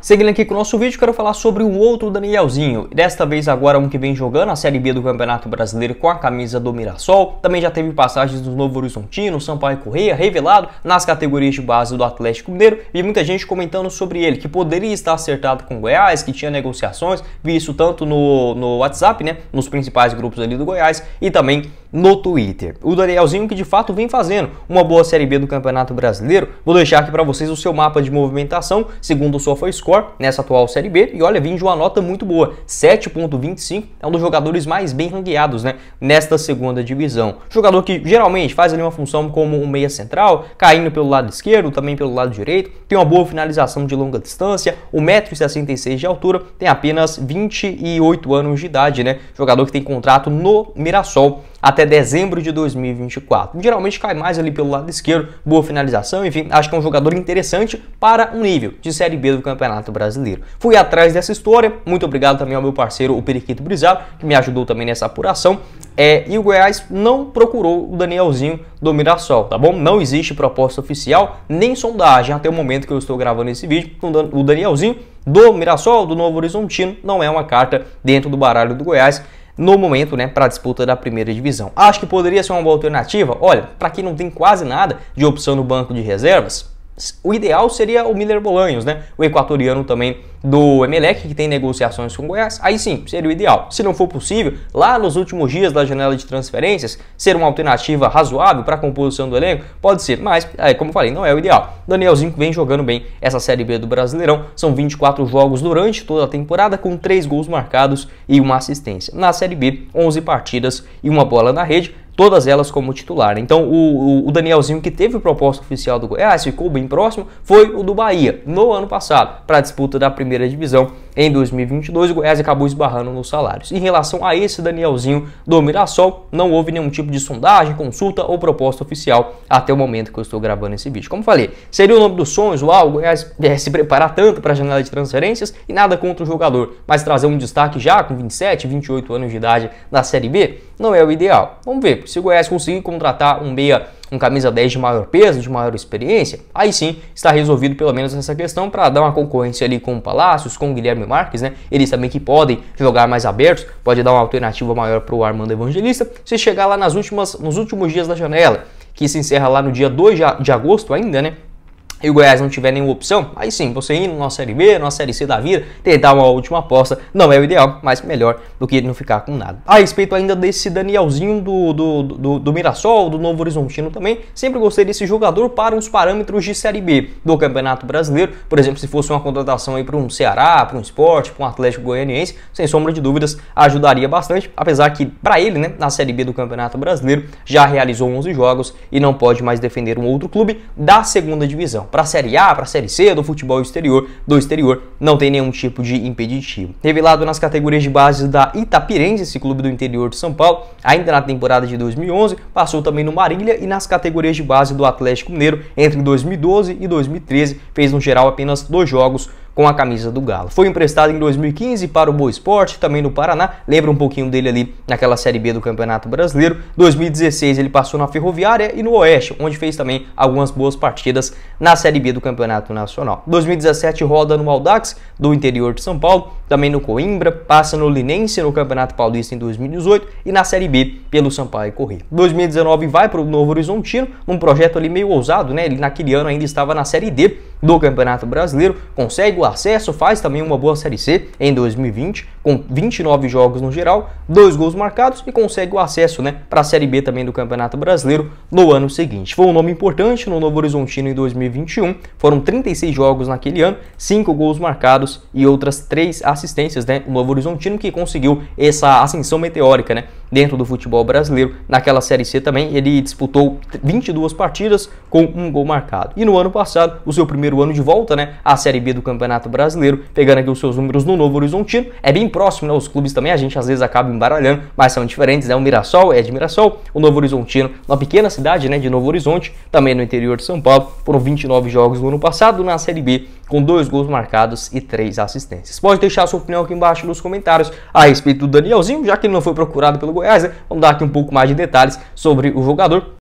Seguindo aqui com o nosso vídeo, quero falar sobre um outro Danielzinho. Desta vez agora um que vem jogando a Série B do Campeonato Brasileiro com a camisa do Mirassol. Também já teve passagens no Novo Horizontino, Sampaio Correia, revelado nas categorias de base do Atlético Mineiro. E muita gente comentando sobre ele, que poderia estar acertado com o Goiás, que tinha negociações. Vi isso tanto no, no WhatsApp, né? Nos principais grupos ali do Goiás e também no Twitter. O Danielzinho que de fato vem fazendo uma boa Série B do Campeonato Brasileiro. Vou deixar aqui para vocês o seu mapa de movimentação, segundo o SofaScore score nessa atual Série B e olha, vim de uma nota muito boa, 7.25, é um dos jogadores mais bem ranqueados, né, nesta segunda divisão. Jogador que geralmente faz ali uma função como um meia central, caindo pelo lado esquerdo, também pelo lado direito, tem uma boa finalização de longa distância, 1,66m de altura, tem apenas 28 anos de idade, né, jogador que tem contrato no Mirassol até dezembro de 2024. Geralmente cai mais ali pelo lado esquerdo, boa finalização, enfim, acho que é um jogador interessante para um nível de Série B do Campeonato Brasileiro. Fui atrás dessa história, muito obrigado também ao meu parceiro, o Periquito Brizado, que me ajudou também nessa apuração. É, e o Goiás não procurou o Danielzinho do Mirassol, tá bom? Não existe proposta oficial nem sondagem até o momento que eu estou gravando esse vídeo. O Danielzinho do Mirassol, do Novo Horizontino, não é uma carta dentro do baralho do Goiás no momento, né, para a disputa da primeira divisão. Acho que poderia ser uma boa alternativa. Olha, para quem não tem quase nada de opção no banco de reservas, o ideal seria o Miller Bolanhos, né? O equatoriano também do Emelec, que tem negociações com o Goiás. Aí sim, seria o ideal. Se não for possível, lá nos últimos dias da janela de transferências, ser uma alternativa razoável para a composição do elenco, pode ser. Mas, é, como falei, não é o ideal. Danielzinho vem jogando bem essa Série B do Brasileirão. São 24 jogos durante toda a temporada, com 3 gols marcados e uma assistência. Na Série B, 11 partidas e uma bola na rede todas elas como titular. Então, o, o, Danielzinho que teve o propósito oficial do Goiás, ficou bem próximo, foi o do Bahia, no ano passado, para a disputa da primeira divisão em 2022, o Goiás acabou esbarrando nos salários. Em relação a esse Danielzinho do Mirassol, não houve nenhum tipo de sondagem, consulta ou proposta oficial até o momento que eu estou gravando esse vídeo. Como falei, seria o nome dos sonhos, uau, o Goiás é, se preparar tanto para a janela de transferências e nada contra o jogador, mas trazer um destaque já com 27, 28 anos de idade na Série B não é o ideal. Vamos ver, se o Goiás conseguir contratar um meia um camisa 10 de maior peso, de maior experiência, aí sim está resolvido pelo menos essa questão para dar uma concorrência ali com o Palácios, com o Guilherme Marques, né? Eles também que podem jogar mais abertos, pode dar uma alternativa maior para o Armando Evangelista. Se chegar lá nas últimas, nos últimos dias da janela, que se encerra lá no dia 2 de agosto ainda, né? e o Goiás não tiver nenhuma opção, aí sim, você ir numa Série B, numa Série C da vida, tentar uma última aposta, não é o ideal, mas melhor do que não ficar com nada. A respeito ainda desse Danielzinho do, do, do, do Mirassol, do Novo Horizontino também, sempre gostei desse jogador para os parâmetros de Série B do Campeonato Brasileiro, por exemplo, se fosse uma contratação aí para um Ceará, para um esporte, para um Atlético Goianiense, sem sombra de dúvidas, ajudaria bastante, apesar que para ele, né, na Série B do Campeonato Brasileiro, já realizou 11 jogos e não pode mais defender um outro clube da segunda divisão para a Série A, para a Série C do futebol exterior, do exterior, não tem nenhum tipo de impeditivo. Revelado nas categorias de base da Itapirense, esse clube do interior de São Paulo, ainda na temporada de 2011, passou também no Marília e nas categorias de base do Atlético Mineiro entre 2012 e 2013, fez no geral apenas dois jogos com a camisa do Galo. Foi emprestado em 2015 para o Boa Esporte, também no Paraná, lembra um pouquinho dele ali naquela Série B do Campeonato Brasileiro. 2016 ele passou na Ferroviária e no Oeste, onde fez também algumas boas partidas na Série B do Campeonato Nacional. 2017 roda no Aldax, do interior de São Paulo, também no Coimbra, passa no Linense no Campeonato Paulista em 2018 e na Série B pelo Sampaio Corrêa. 2019 vai para o Novo Horizontino, num projeto ali meio ousado, né? Ele naquele ano ainda estava na Série D do Campeonato Brasileiro, consegue o acesso, faz também uma boa Série C em 2020, com 29 jogos no geral, dois gols marcados e consegue o acesso né, para a Série B também do Campeonato Brasileiro no ano seguinte. Foi um nome importante no Novo Horizontino em 2021, foram 36 jogos naquele ano, 5 gols marcados e outras 3 assistências, né? O Novo Horizontino que conseguiu essa ascensão meteórica, né? Dentro do futebol brasileiro, naquela Série C também, ele disputou 22 partidas com um gol marcado. E no ano passado, o seu primeiro primeiro ano de volta, né, à Série B do Campeonato Brasileiro, pegando aqui os seus números no Novo Horizontino. É bem próximo, né, os clubes também, a gente às vezes acaba embaralhando, mas são diferentes, né, o Mirassol é de Mirassol, o Novo Horizontino, uma pequena cidade, né, de Novo Horizonte, também no interior de São Paulo, foram 29 jogos no ano passado na Série B, com dois gols marcados e três assistências. Pode deixar sua opinião aqui embaixo nos comentários a respeito do Danielzinho, já que ele não foi procurado pelo Goiás, né? Vamos dar aqui um pouco mais de detalhes sobre o jogador